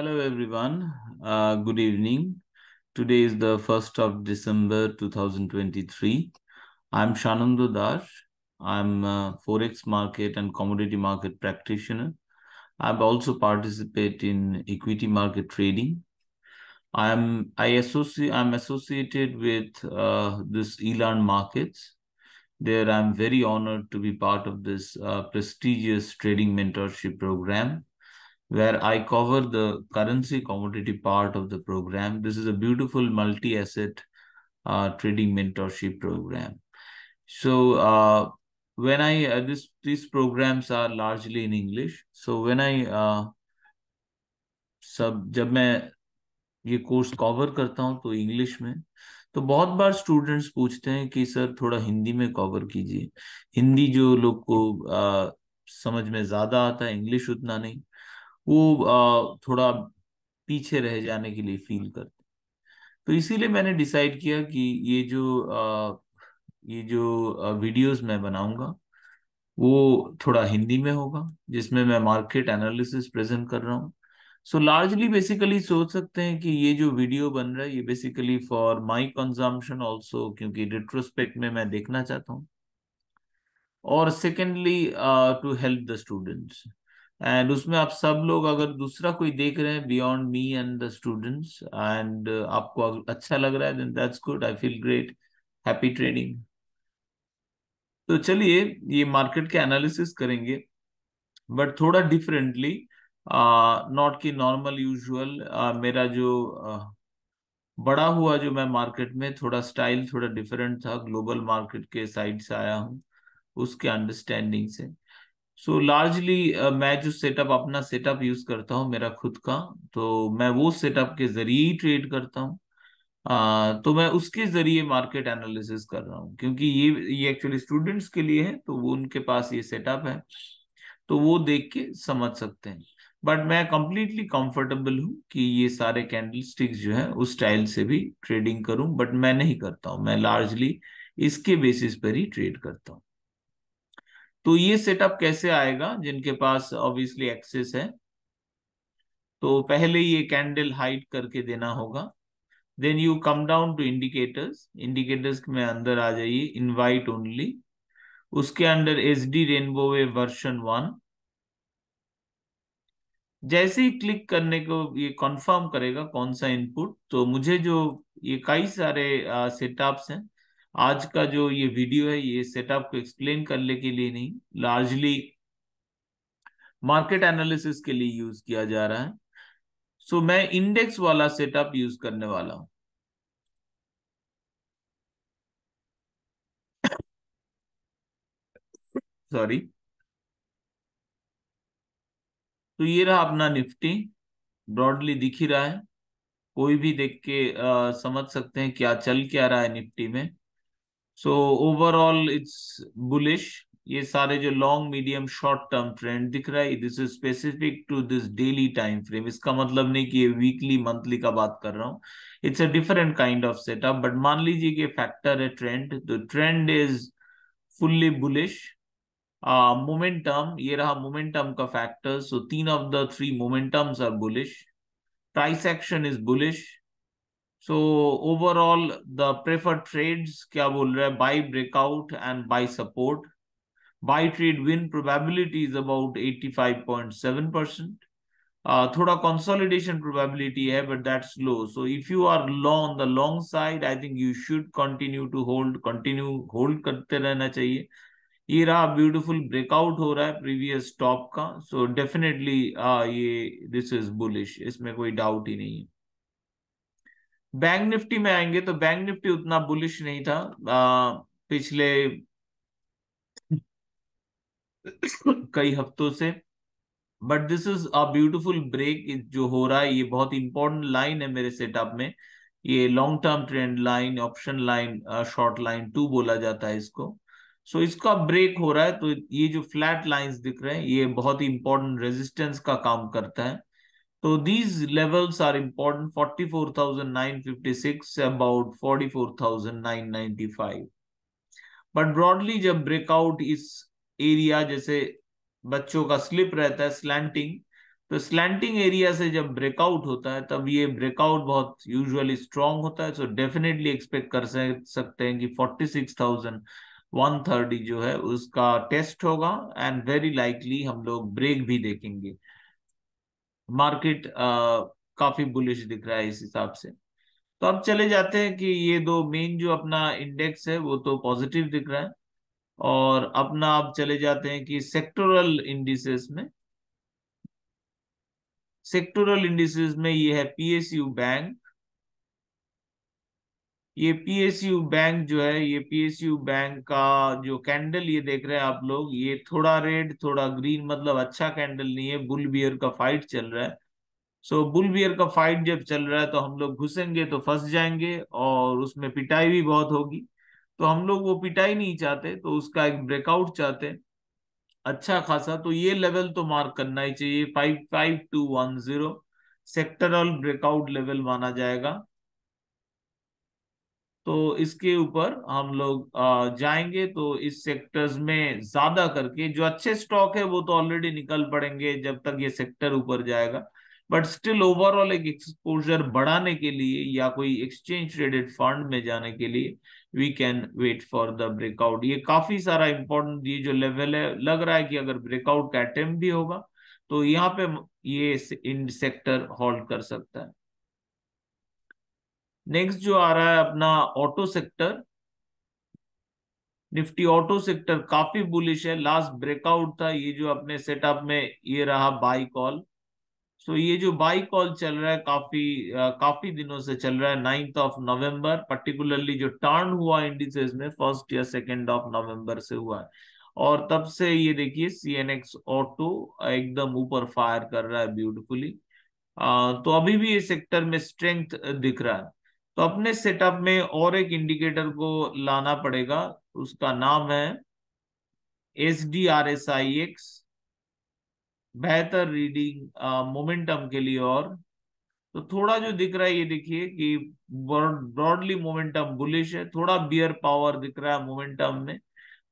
Hello everyone, uh, good evening. Today is the 1st of December 2023. I'm Shanandu Das. I'm a Forex market and commodity market practitioner. I also participate in equity market trading. I'm, I associate, I'm associated with uh, this Elon Markets. There I'm very honored to be part of this uh, prestigious trading mentorship program where I cover the currency commodity part of the program. This is a beautiful multi asset uh, trading mentorship program. So, uh, when I, uh, this, these programs are largely in English. So, when I, uh, सब जब मैं ये course cover करता हूँ तो English में तो बहुत बार स्टूडेंट्स पूछते हैं कि सर थोड़ा हिंदी में कवर कीजिए हिंदी जो लोग को आ, समझ में ज़्यादा आता है इंग्लिश उतना नहीं वो थोड़ा पीछे रह जाने के लिए फील करते तो इसीलिए मैंने डिसाइड किया कि ये जो ये जो वीडियोस मैं बनाऊंगा वो थोड़ा हिंदी में होगा जिसमें मैं मार्केट एनालिसिस प्रेजेंट कर रहा हूँ सो लार्जली बेसिकली सोच सकते हैं कि ये जो वीडियो बन रहा है ये basically for my consumption also क्योंकि रिट्रोस्पेक्ट में मैं देखना चाहता हूँ और secondly to help the students and उसमें आप सब लोग अगर दूसरा कोई देख रहे हैं beyond me and the students and आपको अच्छा लग रहा है then that's good I feel great happy trading तो चलिए ये मार्केट के एनालिसिस करेंगे बट थोड़ा डिफरेंटली नॉट की नॉर्मल यूजुअल मेरा जो uh, बड़ा हुआ जो मैं मार्केट में थोड़ा स्टाइल थोड़ा डिफरेंट था ग्लोबल मार्केट के साइड से आया हूँ उसके अंडरस्टैंडिंग से सो लार्जली uh, मैं जो सेटअप अपना सेटअप यूज करता हूँ मेरा खुद का तो मैं वो सेटअप के जरिए ही ट्रेड करता हूँ uh, तो मैं उसके जरिए मार्केट एनालिसिस कर रहा हूँ क्योंकि ये ये एक्चुअली स्टूडेंट्स के लिए है तो वो उनके पास ये सेटअप है तो वो देख के समझ सकते हैं बट मैं कंप्लीटली कंफर्टेबल हूँ कि ये सारे कैंडल जो है उस स्टाइल से भी ट्रेडिंग करूँ बट मैं नहीं करता हूँ मैं लार्जली इसके बेसिस पर ही ट्रेड करता हूँ तो ये सेटअप कैसे आएगा जिनके पास ऑब्वियसली एक्सेस है तो पहले ये कैंडल हाइड करके देना होगा then you come down to indicators indicators में अंदर आ जाइए इनवाइट ओनली उसके under H D rainbow way version one जैसे ही क्लिक करने को ये कंफर्म करेगा कौन सा इनपुट तो मुझे जो ये कई सारे सेटअप्स हैं आज का जो ये वीडियो है ये सेटअप को एक्सप्लेन करने के लिए नहीं लार्जली मार्केट एनालिसिस के लिए यूज किया जा रहा है सो so, मैं इंडेक्स वाला सेटअप यूज करने वाला हूं सॉरी तो ये रहा अपना निफ्टी ब्रॉडली दिख ही रहा है कोई भी देख के आ, समझ सकते हैं क्या चल क्या रहा है निफ्टी में सो ओवरऑल इट्स बुलिश ये सारे जो long medium short term trend दिख रहा है this is specific to this daily time frame इसका मतलब नहीं कि ये वीकली मंथली का बात कर रहा हूँ it's a different kind of setup but मान लीजिए कि फैक्टर है ट्रेंड तो trend is fully bullish momentum ये रहा मोमेंटम का फैक्टर सो तीन of the three momentums are bullish price action is bullish so overall the prefer trades क्या बोल रहा uh, है buy breakout and buy support buy trade win probability is about five point seven percent थोड़ा consolidation probability है but that's low so if you are लॉ on the long side I think you should continue to hold continue hold करते रहना चाहिए ये रहा beautiful breakout हो रहा है प्रीवियस टॉप का सो डेफिनेटली uh, ये दिस इज बुलिश इसमें कोई डाउट ही नहीं है बैंक निफ्टी में आएंगे तो बैंक निफ्टी उतना बुलिश नहीं था आ, पिछले कई हफ्तों से but this is a beautiful break जो हो रहा है ये बहुत इंपॉर्टेंट लाइन है मेरे सेटअप में ये long term trend line option line short line टू बोला जाता है इसको सो so, इसका ब्रेक हो रहा है तो ये जो फ्लैट लाइंस दिख रहे हैं ये बहुत ही इंपॉर्टेंट रेजिस्टेंस का काम करता है So these levels are important 44,956 about 44,995. But broadly जब ब्रेकआउट इस एरिया जैसे बच्चों का स्लिप रहता है स्लैंटिंग तो स्लैंटिंग एरिया से जब ब्रेकआउट होता है तब ये ब्रेकआउट बहुत यूजुअली स्ट्रॉन्ग होता है सो डेफिनेटली एक्सपेक्ट कर सकते हैं कि forty six thousand one thirty जो है उसका टेस्ट होगा एंड वेरी लाइकली हम लोग ब्रेक भी देखेंगे मार्केट काफी बुलिश दिख रहा है इस हिसाब से तो अब चले जाते हैं कि ये दो मेन जो अपना इंडेक्स है वो तो पॉजिटिव दिख रहा है और अपना आप चले जाते हैं कि सेक्टोरल इंडिसेस में सेक्टोरल इंडिसेस में ये है पीएसयू बैंक ये पीएसयू बैंक जो है ये पीएसयू बैंक का जो कैंडल ये देख रहे हैं आप लोग ये थोड़ा रेड थोड़ा ग्रीन मतलब अच्छा कैंडल नहीं है बुल बियर का फाइट चल रहा है सो so, बुल बियर का फाइट जब चल रहा है तो हम लोग घुसेंगे तो फंस जाएंगे और उसमें पिटाई भी बहुत होगी तो हम लोग वो पिटाई नहीं चाहते तो उसका एक ब्रेकआउट चाहते हैं अच्छा खासा तो ये लेवल तो मार्क करना ही चाहिए five five two one zero sectoral breakout level माना जाएगा तो इसके ऊपर हम लोग जाएंगे तो इस सेक्टर्स में ज्यादा करके जो अच्छे स्टॉक है वो तो ऑलरेडी निकल पड़ेंगे जब तक ये सेक्टर ऊपर जाएगा बट स्टिल ओवरऑल एक एक्सपोजर बढ़ाने के लिए या कोई एक्सचेंज ट्रेडेड फंड में जाने के लिए we can wait for the breakout ये काफी सारा इंपॉर्टेंट ये जो लेवल है लग रहा है कि अगर ब्रेकआउट का अटेम्प भी होगा तो यहाँ पे ये इन सेक्टर होल्ड कर सकता है नेक्स्ट जो आ रहा है अपना auto sector Nifty auto sector काफी बुलिश है लास्ट ब्रेकआउट था ये जो अपने सेटअप में ये रहा बाई कॉल सो ये जो बाई कॉल चल रहा है काफी आ, काफी दिनों से चल रहा है नाइन्थ ऑफ नवंबर पर्टिकुलरली जो टर्न हुआ इंडिसेज में फर्स्ट या सेकेंड ऑफ नवंबर से हुआ है और तब से ये देखिए सी एन एक्स ऑटो एकदम ऊपर फायर कर रहा है ब्यूटिफुली तो अभी भी ये सेक्टर में स्ट्रेंथ दिख रहा है तो अपने सेटअप में और एक इंडिकेटर को लाना पड़ेगा उसका नाम है S D R S I X बेहतर रीडिंग मोमेंटम के लिए और तो थोड़ा जो दिख रहा है ये देखिए कि ब्रॉडली मोमेंटम बुलिश है थोड़ा बियर पावर दिख रहा है मोमेंटम में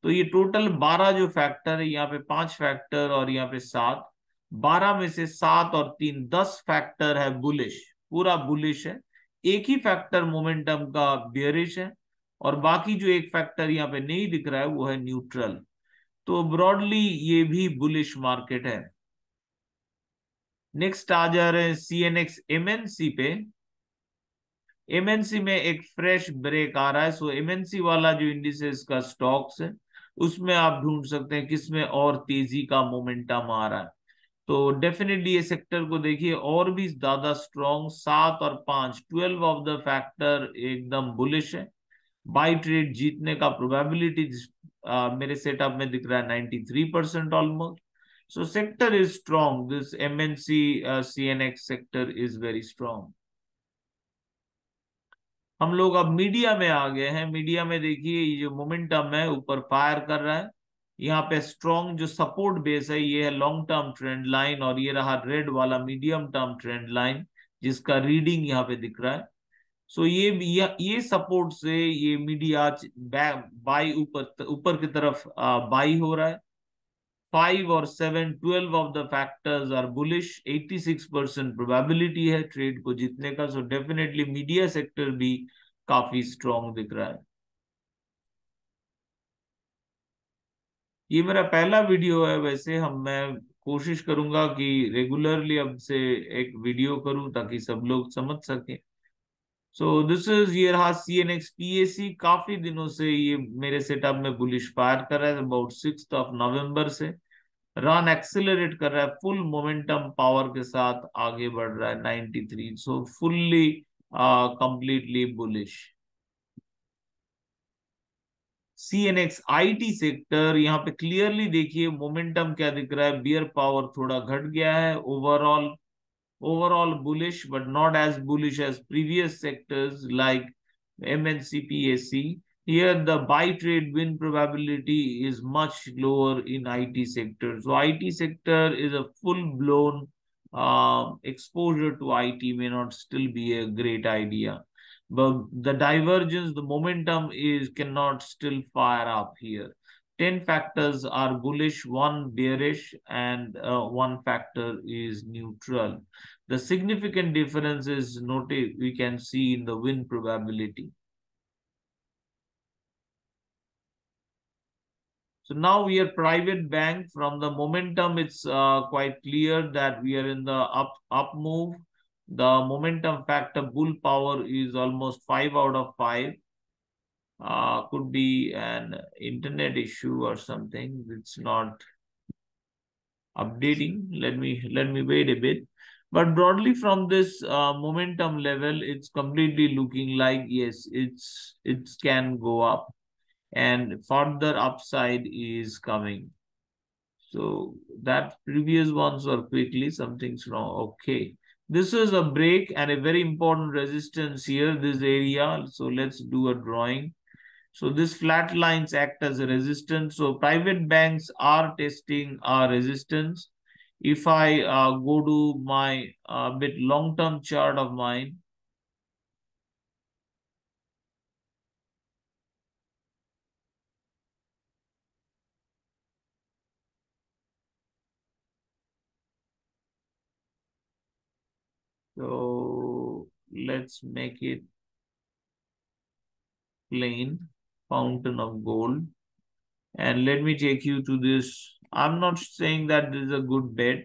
तो ये टोटल बारह जो फैक्टर है यहाँ पे पांच फैक्टर और यहाँ पे सात बारह में से सात और तीन दस फैक्टर है बुलिश पूरा बुलिश है एक ही फैक्टर मोमेंटम का बियरिश है और बाकी जो एक फैक्टर यहाँ पे नहीं दिख रहा है वो है न्यूट्रल तो ब्रॉडली ये भी बुलिश मार्केट है नेक्स्ट आ जा रहे हैं C N X M C पे एमएनसी में एक फ्रेश ब्रेक आ रहा है सो एमएनसी वाला जो इंडिसेस का स्टॉक्स है उसमें आप ढूंढ सकते हैं किसमें और तेजी का मोमेंटम आ रहा है तो डेफिनेटली ये सेक्टर को देखिए और भी ज्यादा स्ट्रॉन्ग सात और पांच ट्वेल्व ऑफ द फैक्टर एकदम बुलिश है बाई ट्रेड जीतने का प्रोबेबिलिटी मेरे सेटअप में दिख रहा है ninety three percent almost so this M N C C N X sector is very strong हम लोग अब मीडिया में आ गए हैं मीडिया में देखिए ये जो मोमेंटम है ऊपर फायर कर रहा है यहाँ पे स्ट्रॉन्ग जो सपोर्ट बेस है ये है लॉन्ग टर्म ट्रेंड लाइन और ये रहा रेड वाला मीडियम टर्म ट्रेंड लाइन जिसका रीडिंग यहाँ पे दिख रहा है सो so ये ये, सपोर्ट से ये मीडिया बाई ऊपर ऊपर की तरफ बाई हो रहा है फाइव और seven twelve of the factors are bullish six percent probability है ट्रेड को जीतने का सो डेफिनेटली मीडिया सेक्टर भी काफी स्ट्रॉन्ग दिख रहा है ये मेरा पहला वीडियो है वैसे हम मैं कोशिश करूंगा कि रेगुलरली अब से एक वीडियो करूं ताकि सब लोग समझ सके सो दिस इज ये रहा C N X P A C काफी दिनों से ये मेरे सेटअप में बुलिश फायर कर रहा है अबाउट सिक्स ऑफ नवंबर से रन एक्सेलरेट कर रहा है फुल मोमेंटम पावर के साथ आगे बढ़ रहा है ninety three so fully completely bullish C N X I T sector यहाँ पे क्लियरली देखिए मोमेंटम क्या दिख रहा है बियर पावर थोड़ा घट गया है overall overall bullish but not as bullish as previous sectors like M N C P S C here the buy trade win probability is much lower in I T sector so I T sector is a full blown exposure to I T may not still be a great idea the, the divergence, the momentum is cannot still fire up here. 10 factors are bullish, one bearish, and uh, one factor is neutral. The significant difference is noted, we can see in the win probability. So now we are private bank from the momentum. It's uh, quite clear that we are in the up up move. The momentum factor bull power is almost 5 out of 5. Uh, could be an internet issue or something. It's not updating. Let me let me wait a bit. But broadly from this uh, momentum level, it's completely looking like, yes, it's it can go up and further upside is coming. So that previous ones were quickly, something's wrong. Okay. This is a break and a very important resistance here, this area. So let's do a drawing. So these flat lines act as a resistance. So private banks are testing our resistance. If I uh, go to my uh, bit long-term chart of mine, So let's make it plain fountain of gold. And let me take you to this. I'm not saying that this is a good bet,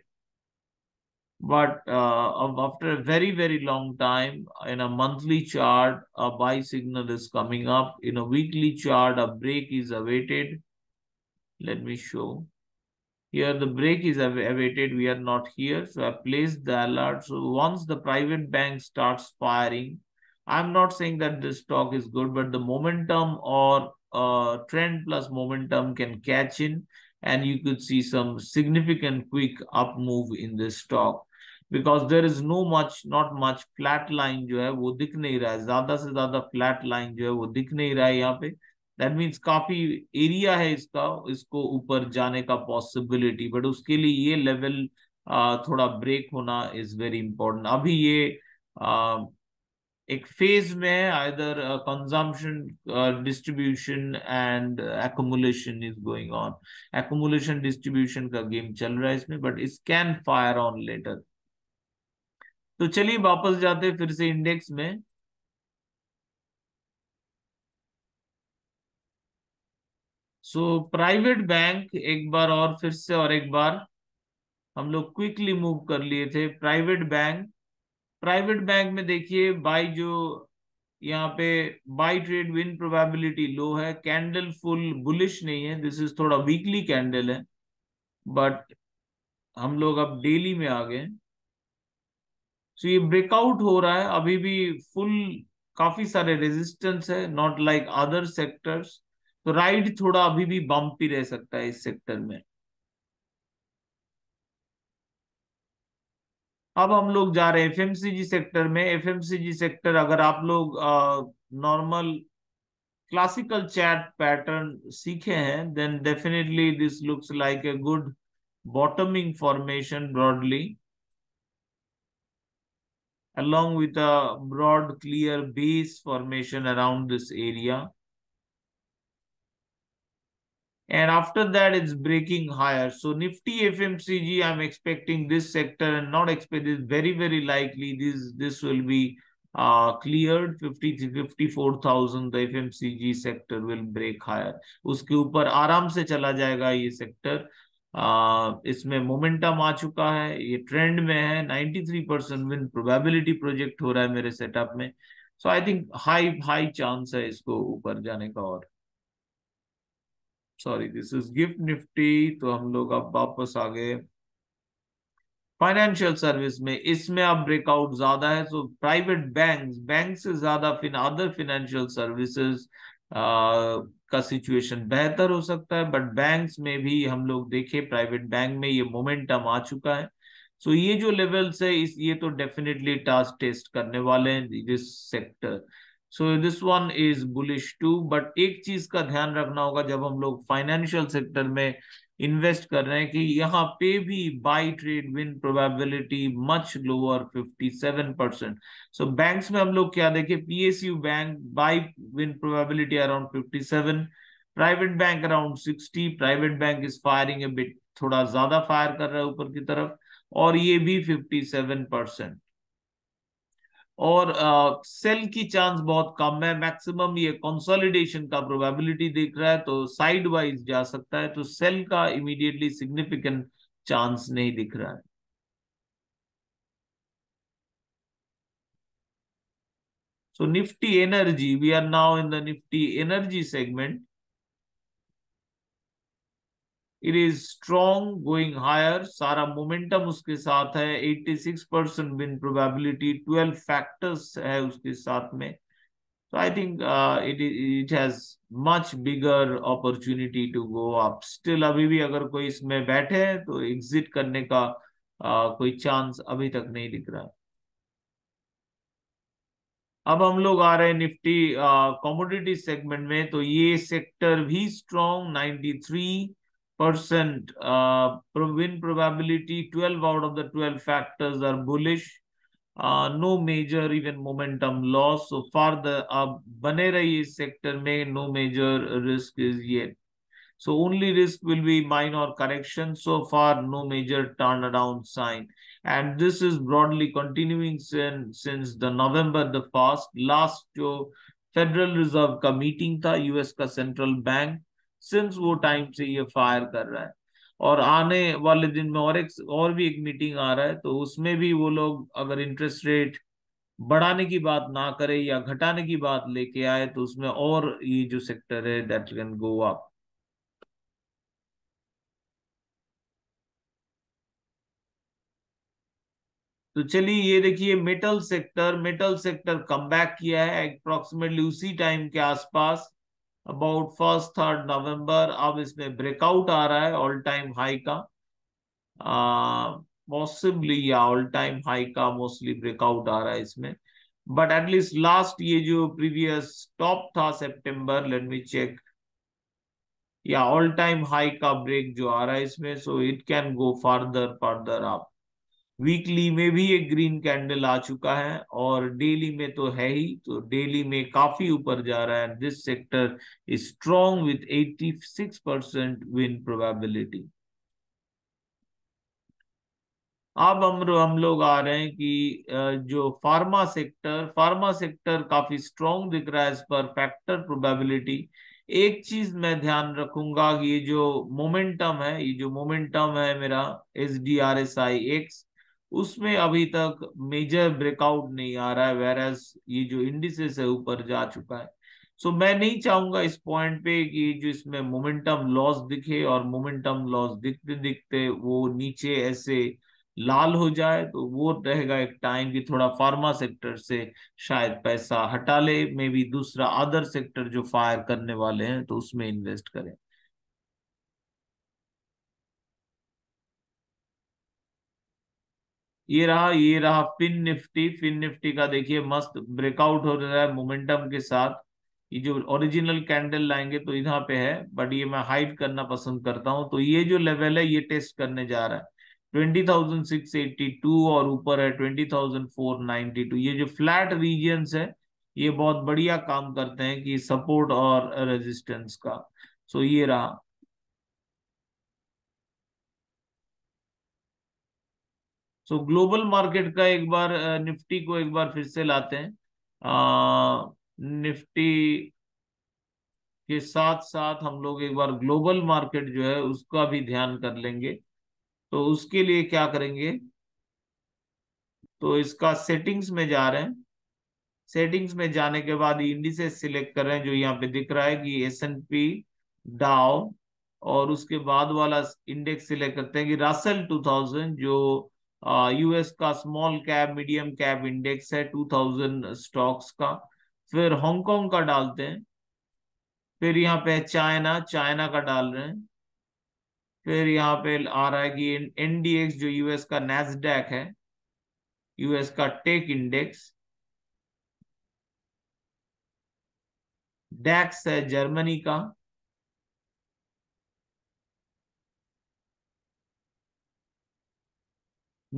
but uh, after a very, very long time, in a monthly chart, a buy signal is coming up. In a weekly chart, a break is awaited. Let me show. Here the break is av awaited. We are not here. So I placed the alert. So once the private bank starts firing, I'm not saying that this stock is good, but the momentum or uh, trend plus momentum can catch in and you could see some significant quick up move in this stock because there is no much not much flat line जो है वो दिख नहीं रहा है ज्यादा से ज्यादा flat line जो है वो दिख नहीं रहा है यहाँ पे दैट मीन्स काफी एरिया है इसका इसको ऊपर जाने का पॉसिबिलिटी बट उसके लिए ये लेवल थोड़ा ब्रेक होना इज वेरी इंपॉर्टेंट अभी ये एक फेज में है either consumption distribution and accumulation is going on accumulation distribution का गेम चल रहा है इसमें but it can fire on later तो चलिए वापस जाते फिर से इंडेक्स में सो प्राइवेट बैंक एक बार और फिर से और एक बार हम लोग क्विकली मूव कर लिए थे प्राइवेट बैंक प्राइवेट बैंक में देखिए बाई जो यहाँ पे buy trade win probability low है कैंडल फुल बुलिश नहीं है दिस इज थोड़ा वीकली कैंडल है बट हम लोग अब डेली में आ गए सो ये ब्रेकआउट हो रहा है अभी भी फुल काफी सारे रेजिस्टेंस है नॉट लाइक अदर सेक्टर्स तो राइड थोड़ा अभी भी बम्प ही रह सकता है इस सेक्टर में अब हम लोग जा रहे हैं एफएमसीजी सेक्टर में एफएमसीजी सेक्टर अगर आप लोग नॉर्मल क्लासिकल चैट पैटर्न सीखे हैं then definitely this looks like a good bottoming formation broadly along with a broad clear base formation around this area and after that it's breaking higher so nifty fmcg i'm expecting this sector and not expect this very very likely this this will be uh, cleared 50 to 54000 the fmcg sector will break higher uske upar aaram se chala jayega ye sector Uh, isme momentum aa chuka hai ye trend mein hai 93 win probability project ho raha hai mere setup mein so i think high high chance hai isko upar jane ka aur sorry this is GIFT Nifty तो हम लोग अब वापस आ गए financial service में इसमें अब breakout ज्यादा है सो प्राइवेट बैंक बैंक से ज्यादा फिन अदर फिनेंशियल सर्विसेज का सिचुएशन बेहतर हो सकता है बट बैंक्स में भी हम लोग देखे प्राइवेट बैंक में ये मोमेंटम आ चुका है सो so, ये जो लेवल्स है इस ये तो डेफिनेटली टास्क टेस्ट करने वाले हैं this sector so this one is bullish too but एक चीज का ध्यान रखना होगा जब हम लोग फाइनेंशियल सेक्टर में इन्वेस्ट कर रहे हैं कि यहाँ पे भी buy trade win probability much lower 57 percent so banks में हम लोग क्या देखें PSU bank buy win probability around 57 private bank around 60 private bank is firing a bit थोड़ा ज्यादा फायर कर रहा है ऊपर की तरफ और ये भी 57 परसेंट और सेल uh, की चांस बहुत कम है मैक्सिमम ये कंसोलिडेशन का प्रोबेबिलिटी दिख रहा है तो साइड वाइज जा सकता है तो सेल का इमीडिएटली सिग्निफिकेंट चांस नहीं दिख रहा है so Nifty energy we are now in the Nifty energy segment it is strong going higher सारा मोमेंटम उसके साथ है 86 percent win probability twelve factors है उसके साथ में so i think uh, it it has much bigger opportunity to go up अभी भी अगर कोई इसमें बैठे है तो एग्जिट करने का uh, कोई चांस अभी तक नहीं दिख रहा अब हम लोग आ रहे हैं निफ्टी कॉमोडिटी uh, सेगमेंट में तो ये सेक्टर भी strong three percent uh, win probability 12 out of the 12 factors are bullish uh, no major even momentum loss so far the uh, bane sector may no major risk is yet so only risk will be minor correction so far no major turnaround sign and this is broadly continuing since since the november the past last जो Federal reserve का meeting था US का since वो time से ये fire कर रहा है और आने वाले दिन में और एक और भी एक मीटिंग आ रहा है तो उसमें भी वो लोग अगर इंटरेस्ट रेट बढ़ाने की बात ना करे या घटाने की बात लेके आए तो उसमें और ये जो सेक्टर है दैट कैन गो अप तो चलिए ये देखिए metal sector metal sector come back किया है अप्रोक्सीमेटली उसी टाइम के आसपास अबाउट फर्स्ट थर्ड नवंबर अब इसमें ब्रेकआउट आ रहा है ऑल टाइम हाई का पॉसिबली या ऑल टाइम हाई का मोस्टली ब्रेकआउट आ रहा है इसमें बट एटलीस्ट लास्ट ये जो प्रीवियस टॉप था सेप्टेम्बर लेट मी चेक या ऑल टाइम हाई का ब्रेक जो आ रहा है इसमें so it can go further further आप वीकली में भी एक ग्रीन कैंडल आ चुका है और डेली में तो है ही तो डेली में काफी ऊपर जा रहा है this sector is strong with 86 percent win probability अब हम हम लोग आ रहे हैं कि जो फार्मा सेक्टर फार्मा सेक्टर काफी स्ट्रॉन्ग दिख रहा है इस पर फैक्टर प्रोबेबिलिटी एक चीज मैं ध्यान रखूंगा कि ये जो मोमेंटम है ये जो मोमेंटम है मेरा S D R S I X उसमें अभी तक मेजर ब्रेकआउट नहीं आ रहा है वेरस ये जो इंडिसेस है ऊपर जा चुका है सो so, मैं नहीं चाहूंगा इस पॉइंट पे कि जो इसमें मोमेंटम लॉस दिखे और मोमेंटम लॉस दिखते दिखते वो नीचे ऐसे लाल हो जाए तो वो रहेगा एक टाइम कि थोड़ा फार्मा सेक्टर से शायद पैसा हटा ले मे भी दूसरा अदर सेक्टर जो फायर करने वाले हैं तो उसमें इन्वेस्ट करें ये रहा ये रहा फिन निफ्टी फिन निफ्टी का देखिए मस्त ब्रेकआउट हो रहा है मोमेंटम के साथ ये जो ओरिजिनल कैंडल लाएंगे तो यहाँ पे है बट ये मैं हाइट करना पसंद करता हूँ तो ये जो लेवल है ये टेस्ट करने जा रहा है twenty thousand six eighty two और ऊपर है twenty thousand four ninety two ये जो फ्लैट रीजियंस है ये बहुत बढ़िया काम करते हैं कि सपोर्ट और रेजिस्टेंस का सो ये रहा सो ग्लोबल मार्केट का एक बार निफ्टी को एक बार फिर से लाते हैं आ, निफ्टी के साथ साथ हम लोग एक बार ग्लोबल मार्केट जो है उसका भी ध्यान कर लेंगे तो उसके लिए क्या करेंगे तो इसका सेटिंग्स में जा रहे हैं सेटिंग्स में जाने के बाद से सिलेक्ट कर रहे हैं जो यहाँ पे दिख रहा है कि एस एन पी डाओ और उसके बाद वाला इंडेक्स सिलेक्ट करते हैं कि रासल 2000 जो यूएस uh, का small cap medium cap index है टू थाउजेंड स्टॉक्स का फिर हांगकांग का डालते हैं फिर यहाँ पे चाइना चाइना का डाल रहे हैं फिर यहाँ पे आ रहा है कि एनडीएक्स जो यूएस का नेसडेक है यूएस का टेक इंडेक्स डैक्स है जर्मनी का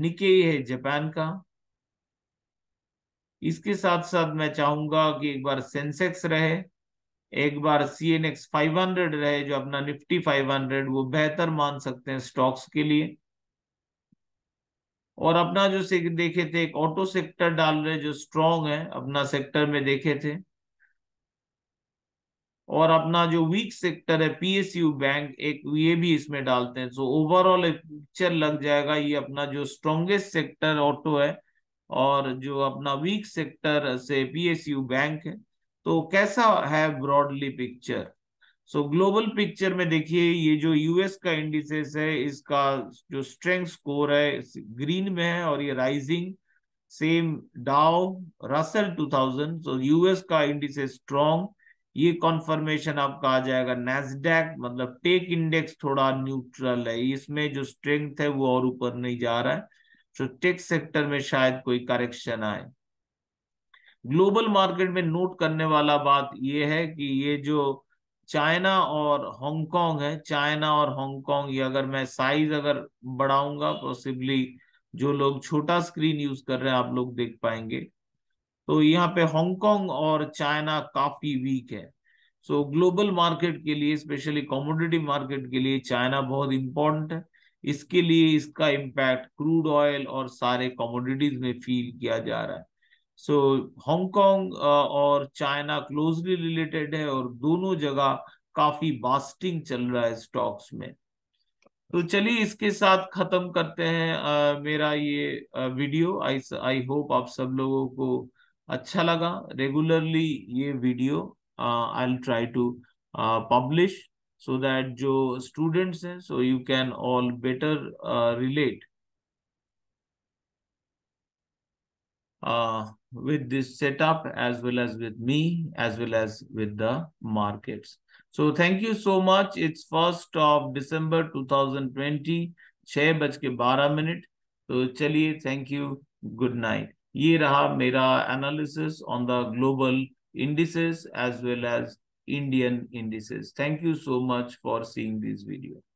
निके है जापान का इसके साथ साथ मैं चाहूंगा कि एक बार सेंसेक्स रहे एक बार C N X five hundred रहे जो अपना निफ्टी फाइव हंड्रेड वो बेहतर मान सकते हैं स्टॉक्स के लिए और अपना जो देखे थे एक ऑटो सेक्टर डाल रहे जो स्ट्रॉन्ग है अपना सेक्टर में देखे थे और अपना जो वीक सेक्टर है पीएसयू बैंक एक ये भी इसमें डालते हैं सो ओवरऑल एक पिक्चर लग जाएगा ये अपना जो स्ट्रोंगेस्ट सेक्टर ऑटो है और जो अपना वीक सेक्टर से पीएसयू बैंक है तो कैसा है broadly picture so global picture में देखिए ये जो यूएस का इंडिसेस है इसका जो स्ट्रेंथ स्कोर है ग्रीन में है और ये rising same Dow Russell thousand so US का इंडिसेस स्ट्रॉन्ग ये कॉन्फर्मेशन आपका आ जाएगा नेस्डेक मतलब टेक इंडेक्स थोड़ा न्यूट्रल है इसमें जो स्ट्रेंथ है वो और ऊपर नहीं जा रहा है तो टेक सेक्टर में शायद कोई करेक्शन आए ग्लोबल मार्केट में नोट करने वाला बात ये है कि ये जो चाइना और हांगकांग है चाइना और हांगकांग ये अगर मैं साइज अगर बढ़ाऊंगा पॉसिबली जो लोग छोटा स्क्रीन यूज कर रहे हैं आप लोग देख पाएंगे तो यहाँ पे हांगकांग और चाइना काफी वीक है सो ग्लोबल मार्केट के लिए स्पेशली कॉमोडिटी मार्केट के लिए चाइना बहुत इंपॉर्टेंट है इसके लिए इसका इम्पैक्ट क्रूड ऑयल और सारे कॉमोडिटीज में फील किया जा रहा है सो so, हांगकांग और चाइना क्लोजली रिलेटेड है और दोनों जगह काफी बास्टिंग चल रहा है स्टॉक्स में तो चलिए इसके साथ खत्म करते हैं आ, मेरा ये आ, वीडियो आई आई होप आप सब लोगों को अच्छा लगा रेगुलरली ये video I will try to publish so that जो स्टूडेंट्स हैं so you can all better relate with this setup as well as with me as well as with the markets so thank you so much it's first of december 2020 छह बज के बारह minute तो चलिए thank you good night ये रहा मेरा analysis on the global indices as well as Indian indices. Thank you so much for seeing this video.